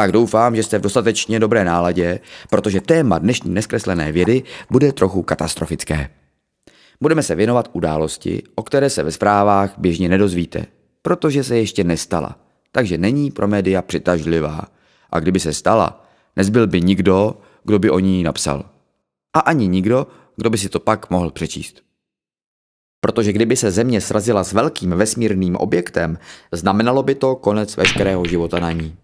tak doufám, že jste v dostatečně dobré náladě, protože téma dnešní neskreslené vědy bude trochu katastrofické. Budeme se věnovat události, o které se ve zprávách běžně nedozvíte, protože se ještě nestala, takže není pro média přitažlivá. A kdyby se stala, nezbyl by nikdo, kdo by o ní napsal. A ani nikdo, kdo by si to pak mohl přečíst. Protože kdyby se Země srazila s velkým vesmírným objektem, znamenalo by to konec veškerého života na ní.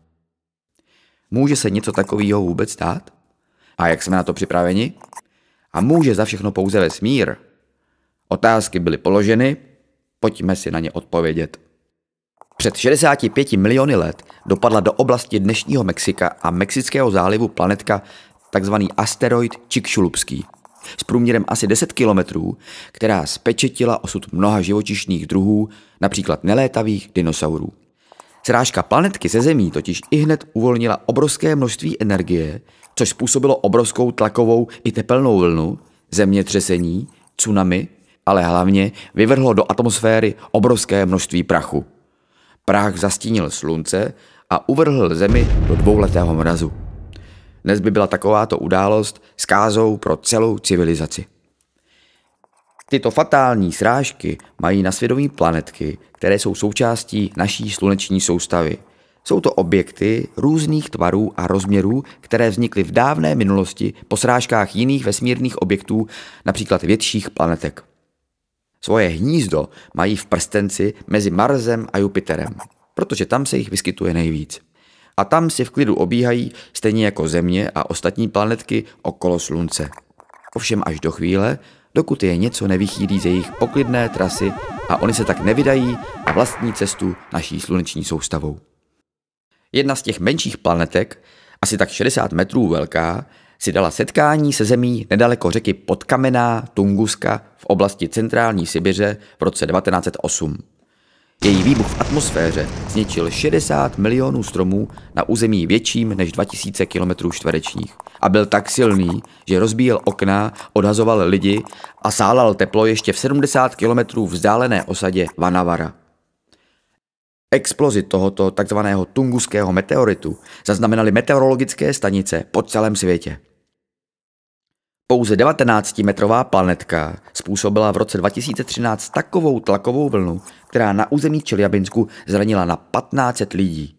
Může se něco takového vůbec stát? A jak jsme na to připraveni? A může za všechno pouze vesmír? Otázky byly položeny, pojďme si na ně odpovědět. Před 65 miliony let dopadla do oblasti dnešního Mexika a Mexického zálivu planetka takzvaný asteroid Čikšulubský s průměrem asi 10 kilometrů, která spečetila osud mnoha živočišných druhů, například nelétavých dinosaurů. Srážka planetky ze Zemí totiž i hned uvolnila obrovské množství energie, což způsobilo obrovskou tlakovou i tepelnou vlnu, zemětřesení, tsunami, ale hlavně vyvrhlo do atmosféry obrovské množství prachu. Prach zastínil slunce a uvrhl Zemi do dvouletého mrazu. Dnes by byla takováto událost zkázou pro celou civilizaci. Tyto fatální srážky mají na svědomí planetky, které jsou součástí naší sluneční soustavy. Jsou to objekty různých tvarů a rozměrů, které vznikly v dávné minulosti po srážkách jiných vesmírných objektů, například větších planetek. Svoje hnízdo mají v prstenci mezi Marzem a Jupiterem, protože tam se jich vyskytuje nejvíc. A tam si v klidu obíhají stejně jako Země a ostatní planetky okolo Slunce. Ovšem až do chvíle, dokud je něco nevychýlí z jejich poklidné trasy a oni se tak nevydají na vlastní cestu naší sluneční soustavou. Jedna z těch menších planetek, asi tak 60 metrů velká, si dala setkání se zemí nedaleko řeky Podkamená Tunguska v oblasti centrální Sibiře v roce 1908. Její výbuch v atmosféře zničil 60 milionů stromů na území větším než 2000 km čtverečních a byl tak silný, že rozbíjel okna, odhazoval lidi a sálal teplo ještě v 70 km vzdálené osadě Vanavara. Explozi tohoto takzvaného tunguského meteoritu zaznamenaly meteorologické stanice po celém světě. Pouze 19-metrová planetka způsobila v roce 2013 takovou tlakovou vlnu, která na území Čeliabinsku zranila na 1500 lidí.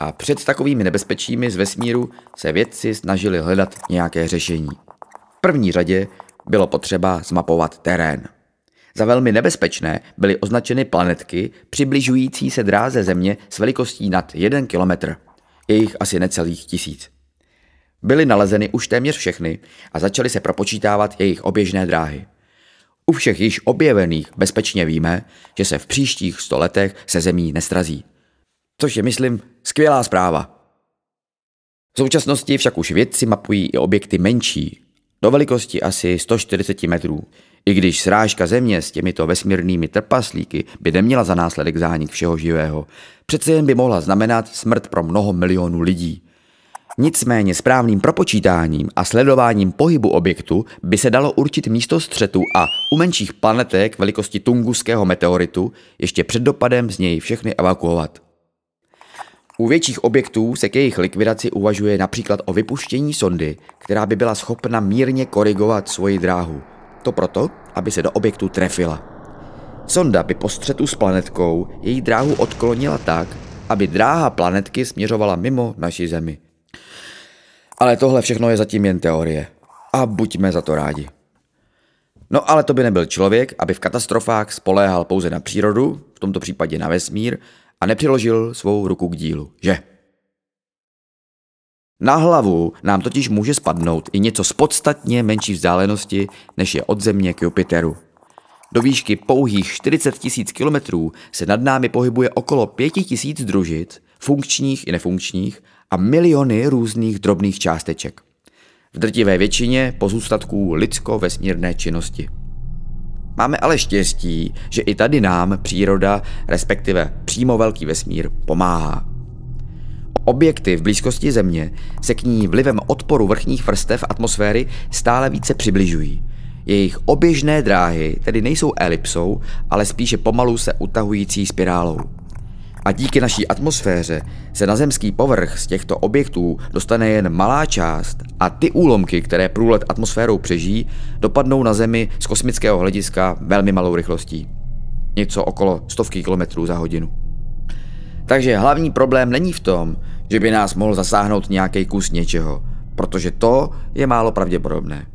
A před takovými nebezpečími z vesmíru se vědci snažili hledat nějaké řešení. V první řadě bylo potřeba zmapovat terén. Za velmi nebezpečné byly označeny planetky přibližující se dráze Země s velikostí nad 1 kilometr. Je jich asi necelých tisíc. Byly nalezeny už téměř všechny a začaly se propočítávat jejich oběžné dráhy. U všech již objevených bezpečně víme, že se v příštích stoletech letech se zemí nestrazí. Což je, myslím, skvělá zpráva. V současnosti však už vědci mapují i objekty menší, do velikosti asi 140 metrů, i když srážka země s těmito vesmírnými trpaslíky by neměla za následek zánik všeho živého, přece jen by mohla znamenat smrt pro mnoho milionů lidí. Nicméně správným propočítáním a sledováním pohybu objektu by se dalo určit místo střetu a u menších planetek velikosti tunguského meteoritu ještě před dopadem z něj všechny evakuovat. U větších objektů se k jejich likvidaci uvažuje například o vypuštění sondy, která by byla schopna mírně korigovat svoji dráhu. To proto, aby se do objektu trefila. Sonda by po střetu s planetkou její dráhu odklonila tak, aby dráha planetky směřovala mimo naši Zemi. Ale tohle všechno je zatím jen teorie. A buďme za to rádi. No ale to by nebyl člověk, aby v katastrofách spoléhal pouze na přírodu, v tomto případě na vesmír, a nepřiložil svou ruku k dílu, že? Na hlavu nám totiž může spadnout i něco z podstatně menší vzdálenosti, než je od Země k Jupiteru. Do výšky pouhých 40 000 kilometrů se nad námi pohybuje okolo 5 000 družic, funkčních i nefunkčních, a miliony různých drobných částeček. V drtivé většině pozůstatků lidsko-vesmírné činnosti. Máme ale štěstí, že i tady nám příroda, respektive přímo velký vesmír, pomáhá. Objekty v blízkosti Země se k ní vlivem odporu vrchních vrstev atmosféry stále více přibližují. Jejich oběžné dráhy tedy nejsou elipsou, ale spíše pomalu se utahující spirálou a díky naší atmosféře se na zemský povrch z těchto objektů dostane jen malá část a ty úlomky, které průlet atmosférou přežijí, dopadnou na Zemi z kosmického hlediska velmi malou rychlostí. Něco okolo stovky kilometrů za hodinu. Takže hlavní problém není v tom, že by nás mohl zasáhnout nějaký kus něčeho, protože to je málo pravděpodobné.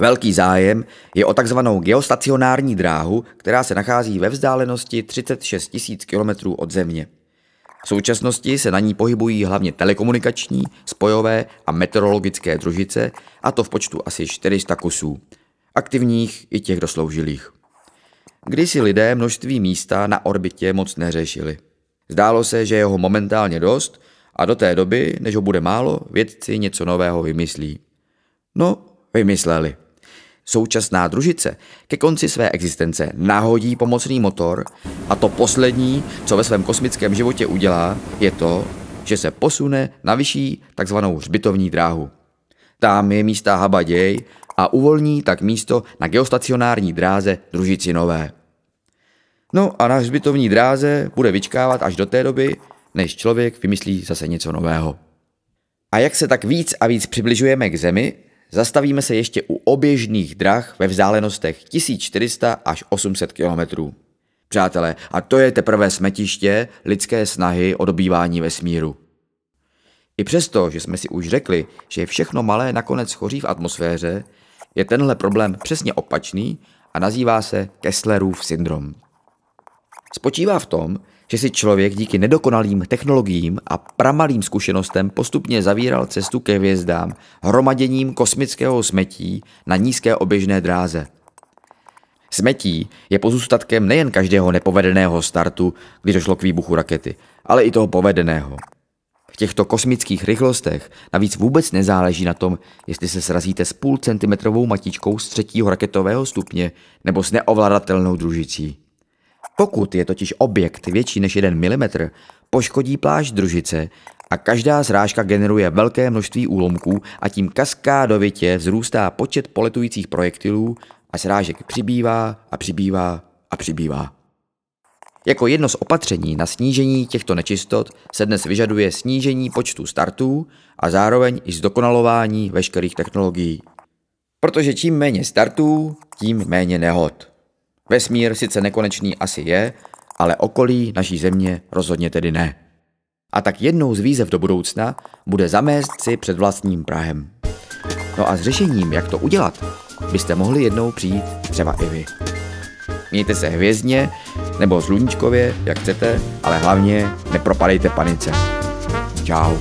Velký zájem je o takzvanou geostacionární dráhu, která se nachází ve vzdálenosti 36 000 km od Země. V současnosti se na ní pohybují hlavně telekomunikační, spojové a meteorologické družice, a to v počtu asi 400 kusů, aktivních i těch dosloužilých. Kdy si lidé množství místa na orbitě moc neřešili. Zdálo se, že je ho momentálně dost a do té doby, než ho bude málo, vědci něco nového vymyslí. No, vymysleli. Současná družice ke konci své existence nahodí pomocný motor a to poslední, co ve svém kosmickém životě udělá, je to, že se posune na vyšší takzvanou hřbitovní dráhu. Tam je místa Habaděj a uvolní tak místo na geostacionární dráze družici nové. No a na hřbitovní dráze bude vyčkávat až do té doby, než člověk vymyslí zase něco nového. A jak se tak víc a víc přibližujeme k Zemi, Zastavíme se ještě u oběžných drah ve vzdálenostech 1400 až 800 km. Přátelé, a to je teprve smetiště lidské snahy o dobývání vesmíru. I přesto, že jsme si už řekli, že všechno malé nakonec schoří v atmosféře, je tenhle problém přesně opačný a nazývá se Kesslerův syndrom. Spočívá v tom, že si člověk díky nedokonalým technologiím a pramalým zkušenostem postupně zavíral cestu ke hvězdám hromaděním kosmického smetí na nízké oběžné dráze. Smetí je pozůstatkem nejen každého nepovedeného startu, kdy došlo k výbuchu rakety, ale i toho povedeného. V těchto kosmických rychlostech navíc vůbec nezáleží na tom, jestli se srazíte s půl centimetrovou matičkou z třetího raketového stupně nebo s neovladatelnou družicí. Pokud je totiž objekt větší než 1 mm, poškodí plášť družice a každá srážka generuje velké množství úlomků a tím kaskádovitě vzrůstá počet poletujících projektilů a srážek přibývá a přibývá a přibývá. Jako jedno z opatření na snížení těchto nečistot se dnes vyžaduje snížení počtu startů a zároveň i zdokonalování veškerých technologií. Protože čím méně startů, tím méně nehod. Vesmír sice nekonečný asi je, ale okolí naší země rozhodně tedy ne. A tak jednou z výzev do budoucna bude zamést si před vlastním Prahem. No a s řešením, jak to udělat, byste mohli jednou přijít třeba i vy. Mějte se hvězdně nebo sluníčkově, jak chcete, ale hlavně nepropadejte panice. Ciao.